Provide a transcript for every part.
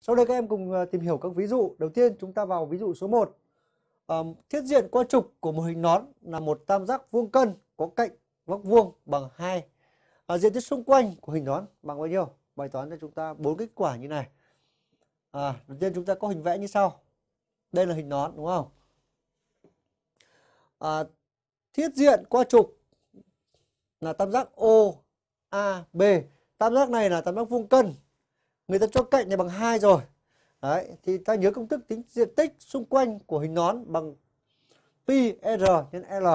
Sau đây các em cùng ờ, tìm hiểu các ví dụ. Đầu tiên chúng ta vào ví dụ số 1. À, thiết diện qua trục của một hình nón là một tam giác vuông cân có cạnh góc vuông bằng 2. À, ờ, diện tích xung quanh của hình nón bằng bao nhiêu? Bài toán cho chúng ta bốn kết quả như này. À, đầu tiên chúng ta có hình vẽ như sau. Đây là hình nón đúng không? À, thiết diện qua trục là tam giác OAB. Tam giác này là tam giác vuông cân người ta cho cạnh này bằng hai rồi đấy thì ta nhớ công thức tính diện tích xung quanh của hình nón bằng pi r nhân l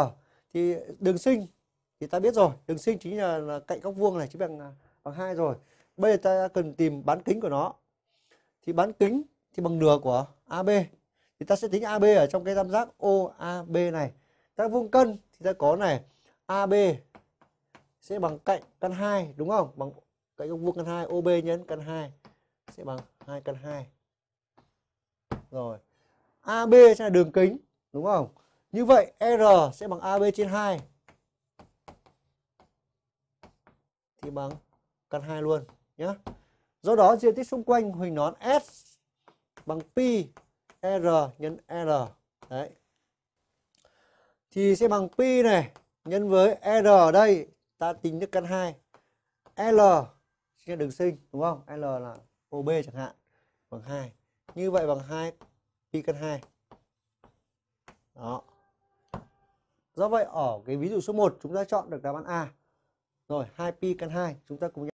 thì đường sinh thì ta biết rồi đường sinh chính là, là cạnh góc vuông này chính bằng à, bằng hai rồi bây giờ ta cần tìm bán kính của nó thì bán kính thì bằng nửa của ab thì ta sẽ tính ab ở trong cái tam giác oab này ta vuông cân thì ta có này ab sẽ bằng cạnh căn 2 đúng không bằng cạnh góc vuông căn 2 ob nhân căn 2 sẽ bằng hai căn hai rồi AB sẽ là đường kính đúng không như vậy R sẽ bằng AB trên 2 thì bằng căn 2 luôn nhé do đó diện tích xung quanh hình nón S bằng pi R nhân R đấy thì sẽ bằng pi này nhân với R đây ta tính được căn 2 L sẽ đường sinh đúng không L là OB chẳng hạn bằng 2. Như vậy bằng 2 pi căn 2. Đó. Do vậy ở cái ví dụ số 1 chúng ta chọn được đáp án A. Rồi 2 pi căn 2 chúng ta cùng